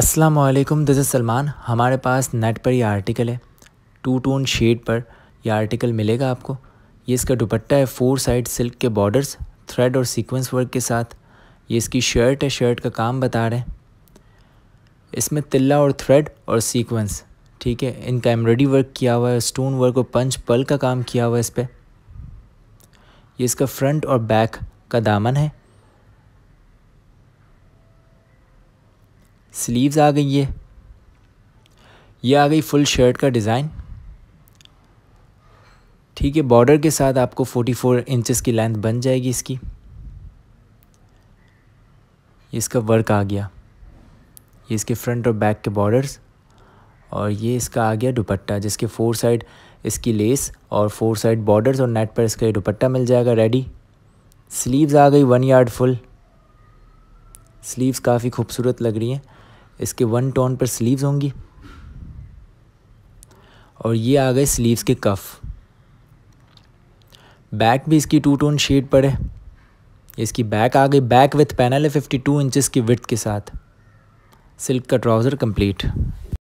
Aslam this is Salman हमारे पास net पर यह आर्टिकल है टू टोन शेड पर यह आर्टिकल मिलेगा आपको ये इसका दुपट्टा है फोर साइड सिल्क के बॉर्डर्स थ्रेड और सीक्वेंस वर्क के साथ ये इसकी शर्ट है शर्ट का काम बता रहे हैं इसमें तिल्ला और थ्रेड और सीक्वेंस ठीक है इनका एम्ब्रॉयडरी वर्क किया हुआ है स्टोन वर्क और पंच पल का काम किया हुआ है इस पर यह इसका फ्रंट और बैक का दामन है स्लीव्स आ गई ये ये आ गई फुल शर्ट का डिज़ाइन ठीक है बॉर्डर के साथ आपको 44 फोर की लेंथ बन जाएगी इसकी इसका वर्क आ गया ये इसके फ्रंट और बैक के बॉर्डर्स और ये इसका आ गया दुपट्टा जिसके फोर साइड इसकी लेस और फोर साइड बॉर्डर्स और नेट पर इसका ये दुपट्टा मिल जाएगा रेडी स्लीव्स आ गई वन यार्ड फुल स्लीव्स काफ़ी खूबसूरत लग रही हैं इसके वन टोन पर स्लीव्स होंगी और ये आ गए स्लीव्स के कफ़ बैक भी इसकी टू टोन शेड पर है इसकी बैक आ गई बैक विथ पैनल है फिफ्टी टू इंचज़ की विथ के साथ सिल्क का ट्राउज़र कंप्लीट